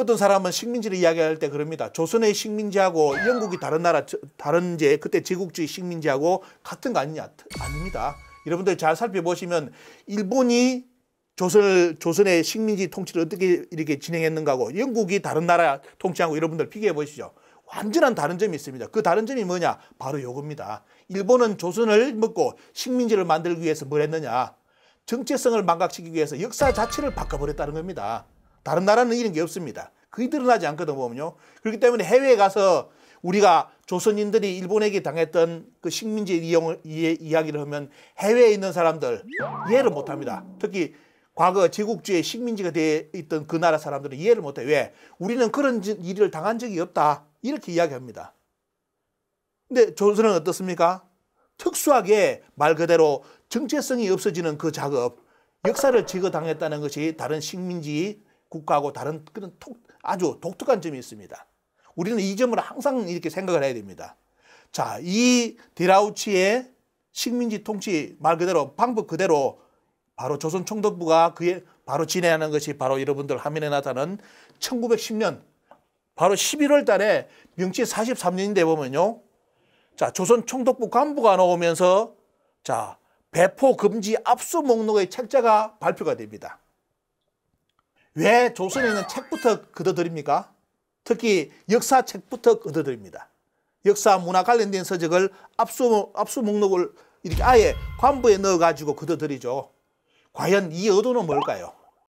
어떤 사람은 식민지를 이야기할 때 그럽니다. 조선의 식민지하고 영국이 다른 나라, 다른 이제 그때 제국주의 식민지하고 같은 거 아니냐? 아닙니다. 여러분들 잘 살펴보시면 일본이 조선을, 조선의 식민지 통치를 어떻게 이렇게 진행했는가고 영국이 다른 나라 통치하고 여러분들 비교해 보시죠. 완전한 다른 점이 있습니다. 그 다른 점이 뭐냐? 바로 요겁니다. 일본은 조선을 먹고 식민지를 만들기 위해서 뭘 했느냐? 정체성을 망각시키기 위해서 역사 자체를 바꿔버렸다는 겁니다. 다른 나라는 이런 게 없습니다. 그게 드러나지 않거든 보면요. 그렇기 때문에 해외에 가서 우리가 조선인들이 일본에게 당했던 그 식민지 이용 이, 이야기를 하면 해외에 있는 사람들 이해를 못합니다. 특히 과거 제국주의 식민지가 되어 있던 그 나라 사람들은 이해를 못해. 왜? 우리는 그런 일을 당한 적이 없다. 이렇게 이야기합니다. 근데 조선은 어떻습니까? 특수하게 말 그대로 정체성이 없어지는 그 작업, 역사를 제거당했다는 것이 다른 식민지 국가하고 다른 그런 톡, 아주 독특한 점이 있습니다. 우리는 이 점을 항상 이렇게 생각을 해야 됩니다. 자, 이 디라우치의 식민지 통치 말 그대로 방법 그대로 바로 조선 총독부가 그에 바로 진행하는 것이 바로 여러분들 화면에 나타난 1910년 바로 11월 달에 명치 43년인데 보면요. 자, 조선 총독부 간부가 나오면서 자, 배포 금지 압수 목록의 책자가 발표가 됩니다. 왜 조선에는 책부터 걷어들입니까? 특히 역사책부터 걷어들입니다. 역사 문화 관련된 서적을 압수, 압수 목록을 이렇게 아예 관부에 넣어가지고 걷어들이죠. 과연 이 의도는 뭘까요?